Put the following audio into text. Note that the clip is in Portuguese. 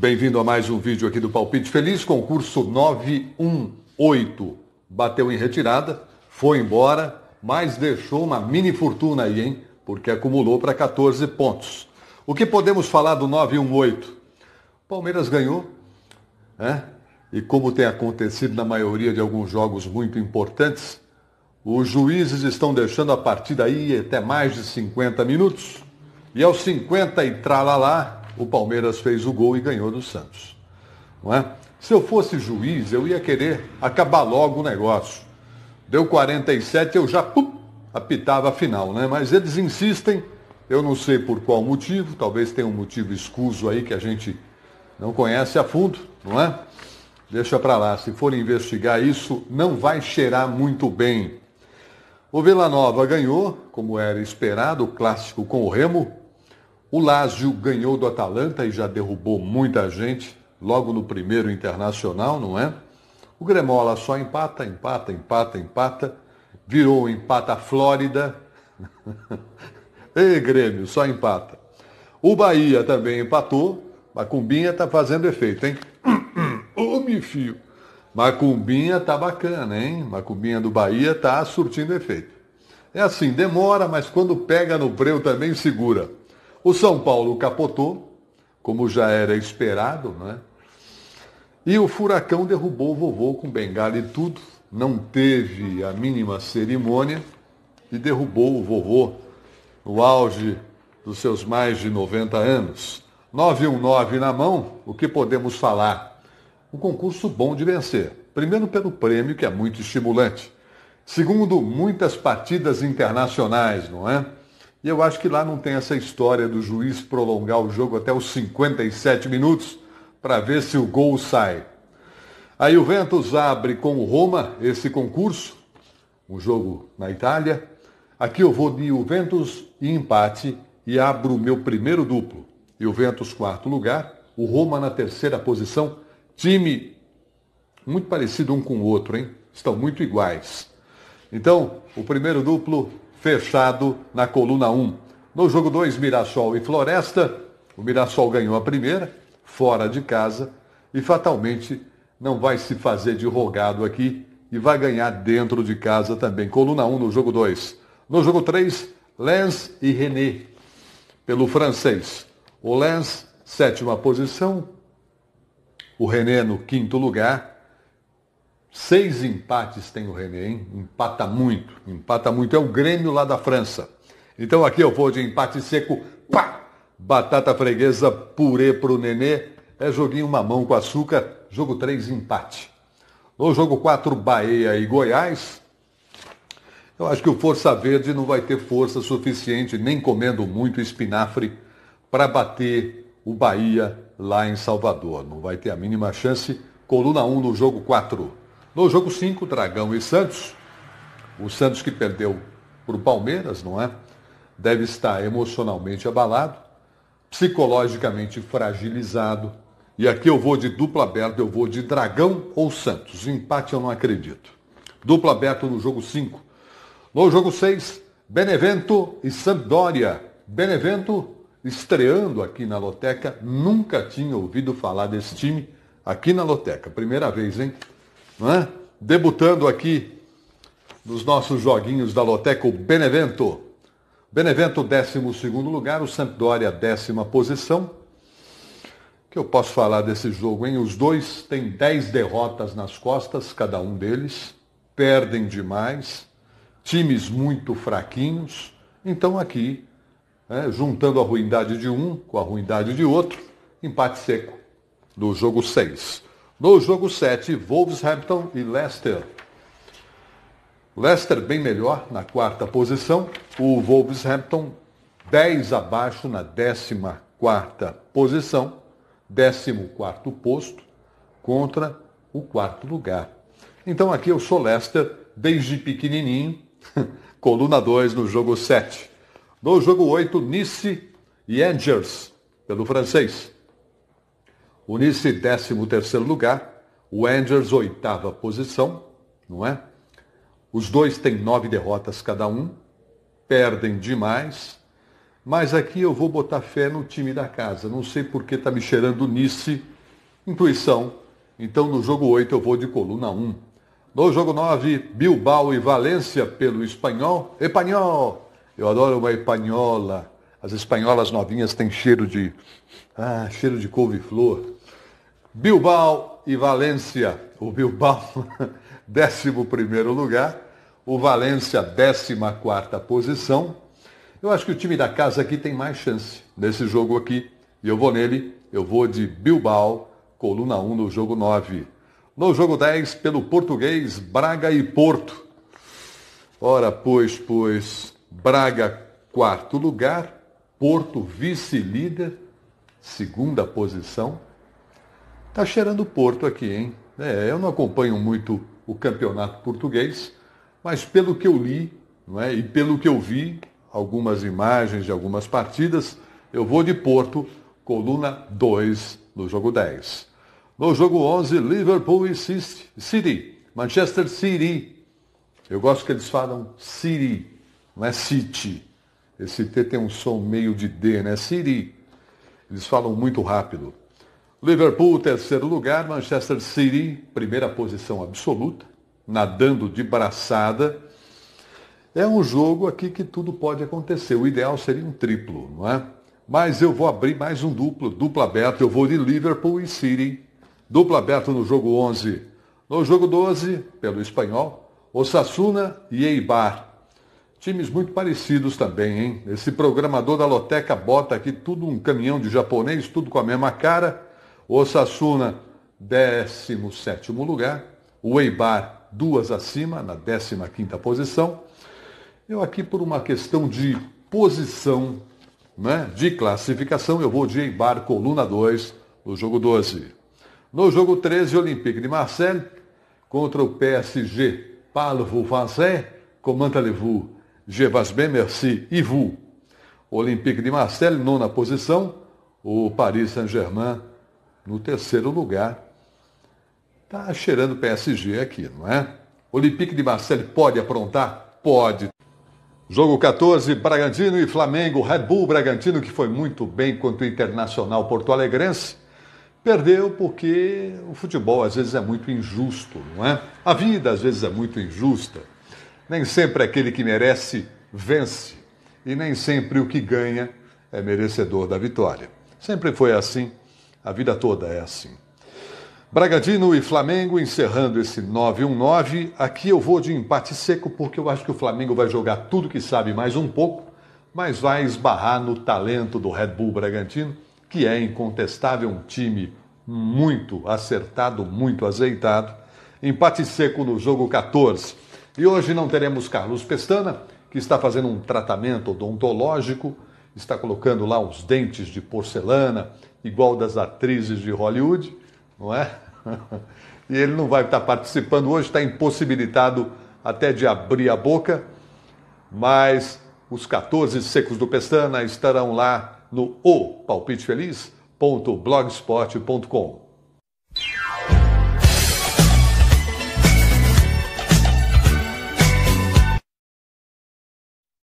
Bem-vindo a mais um vídeo aqui do Palpite Feliz, concurso 918. Bateu em retirada, foi embora, mas deixou uma mini fortuna aí, hein? Porque acumulou para 14 pontos. O que podemos falar do 918? Palmeiras ganhou, né? E como tem acontecido na maioria de alguns jogos muito importantes, os juízes estão deixando a partida aí até mais de 50 minutos. E aos 50 e tralalá, o Palmeiras fez o gol e ganhou do Santos. Não é? Se eu fosse juiz, eu ia querer acabar logo o negócio. Deu 47, eu já pum, apitava a final, né? Mas eles insistem, eu não sei por qual motivo, talvez tenha um motivo escuso aí que a gente não conhece a fundo, não é? Deixa para lá, se for investigar isso, não vai cheirar muito bem. O Vila Nova ganhou, como era esperado, o clássico com o Remo, o Lazio ganhou do Atalanta e já derrubou muita gente logo no primeiro internacional, não é? O Gremola só empata, empata, empata, empata. Virou um empata Flórida. Ei, Grêmio, só empata. O Bahia também empatou. Macumbinha tá fazendo efeito, hein? Ô, oh, meu fio. Macumbinha tá bacana, hein? Macumbinha do Bahia tá surtindo efeito. É assim, demora, mas quando pega no breu também segura. O São Paulo capotou, como já era esperado, né? E o furacão derrubou o vovô com bengala e tudo, não teve a mínima cerimônia e derrubou o vovô no auge dos seus mais de 90 anos. 919 na mão, o que podemos falar? Um concurso bom de vencer. Primeiro, pelo prêmio, que é muito estimulante. Segundo, muitas partidas internacionais, não é? E eu acho que lá não tem essa história do juiz prolongar o jogo até os 57 minutos para ver se o gol sai. A Juventus abre com o Roma esse concurso, um jogo na Itália. Aqui eu vou de Juventus e empate e abro o meu primeiro duplo. Juventus quarto lugar, o Roma na terceira posição. Time muito parecido um com o outro, hein? Estão muito iguais. Então, o primeiro duplo fechado na coluna 1. No jogo 2, Mirassol e Floresta, o Mirassol ganhou a primeira, fora de casa, e fatalmente não vai se fazer de rogado aqui e vai ganhar dentro de casa também. Coluna 1 no jogo 2. No jogo 3, Lens e René, pelo francês. O Lens, sétima posição, o René no quinto lugar Seis empates tem o René, hein? Empata muito, empata muito. É o Grêmio lá da França. Então aqui eu vou de empate seco, pá! Batata freguesa, purê pro Nenê. É joguinho mamão com açúcar, jogo 3, empate. No jogo 4, Bahia e Goiás. Eu acho que o Força Verde não vai ter força suficiente, nem comendo muito espinafre, para bater o Bahia lá em Salvador. Não vai ter a mínima chance. Coluna 1 no jogo 4. No jogo 5, Dragão e Santos, o Santos que perdeu para o Palmeiras, não é? Deve estar emocionalmente abalado, psicologicamente fragilizado. E aqui eu vou de dupla aberta, eu vou de Dragão ou Santos. Empate eu não acredito. Dupla aberta no jogo 5. No jogo 6, Benevento e Sampdoria. Benevento estreando aqui na Loteca. Nunca tinha ouvido falar desse time aqui na Loteca. Primeira vez, hein? né? debutando aqui nos nossos joguinhos da Loteco Benevento. Benevento, 12 lugar, o Sampdoria, décima posição. O que eu posso falar desse jogo, hein? Os dois têm 10 derrotas nas costas, cada um deles. Perdem demais. Times muito fraquinhos. Então, aqui, né, juntando a ruindade de um com a ruindade de outro, empate seco do jogo 6. No jogo 7, Wolverhampton e Leicester. Leicester bem melhor na quarta posição, o Wolverhampton 10 abaixo na 14 posição, 14 posto contra o quarto lugar. Então aqui eu sou Leicester desde pequenininho, coluna 2 no jogo 7. No jogo 8, Nice e Angers, pelo francês. Unice 13 terceiro lugar, o Andrews oitava posição, não é? Os dois têm nove derrotas cada um, perdem demais, mas aqui eu vou botar fé no time da casa. Não sei porque está me cheirando Nice, intuição. Então no jogo 8 eu vou de coluna 1. No jogo 9, Bilbao e Valência pelo espanhol. Espanhol! Eu adoro uma espanhola. As espanholas novinhas têm cheiro de. Ah, cheiro de couve-flor. Bilbao e Valência. O Bilbao, 11 lugar. O Valência, 14 posição. Eu acho que o time da casa aqui tem mais chance nesse jogo aqui. E eu vou nele. Eu vou de Bilbao, coluna 1 no jogo 9. No jogo 10, pelo português, Braga e Porto. Ora, pois, pois, Braga, quarto lugar. Porto, vice-líder, segunda posição. Tá cheirando Porto aqui, hein? É, eu não acompanho muito o campeonato português, mas pelo que eu li não é, e pelo que eu vi, algumas imagens de algumas partidas, eu vou de Porto, coluna 2 no jogo 10. No jogo 11, Liverpool e City. Manchester City. Eu gosto que eles falam City, não é City. Esse T tem um som meio de D, né? City. Eles falam muito rápido. Liverpool, terceiro lugar. Manchester City, primeira posição absoluta, nadando de braçada. É um jogo aqui que tudo pode acontecer. O ideal seria um triplo, não é? Mas eu vou abrir mais um duplo, dupla aberto. Eu vou de Liverpool e City. Dupla aberto no jogo 11. No jogo 12, pelo espanhol, Osasuna e Eibar. Times muito parecidos também, hein? Esse programador da Loteca bota aqui tudo um caminhão de japonês, tudo com a mesma cara. O Sassuna, 17 lugar. O Eibar, duas acima, na 15 posição. Eu aqui, por uma questão de posição, né, de classificação, eu vou de Eibar, coluna 2, no jogo 12. No jogo 13, Olympique de Marseille contra o PSG. Parle-vous français, comment allez-vous? Je vais merci, et vous? Olympique de Marseille, nona posição. O Paris Saint-Germain, no terceiro lugar, está cheirando PSG aqui, não é? Olympique de Marseille pode aprontar? Pode. Jogo 14, Bragantino e Flamengo. Red Bull Bragantino, que foi muito bem contra o Internacional Porto Alegrense, perdeu porque o futebol às vezes é muito injusto, não é? A vida às vezes é muito injusta. Nem sempre aquele que merece vence e nem sempre o que ganha é merecedor da vitória. Sempre foi assim a vida toda é assim. Bragantino e Flamengo encerrando esse 9-1-9. Aqui eu vou de empate seco porque eu acho que o Flamengo vai jogar tudo que sabe mais um pouco, mas vai esbarrar no talento do Red Bull Bragantino, que é incontestável um time muito acertado, muito azeitado. Empate seco no jogo 14. E hoje não teremos Carlos Pestana, que está fazendo um tratamento odontológico, está colocando lá os dentes de porcelana igual das atrizes de Hollywood, não é? E ele não vai estar participando hoje, está impossibilitado até de abrir a boca, mas os 14 secos do Pestana estarão lá no opalpitefeliz.blogspot.com.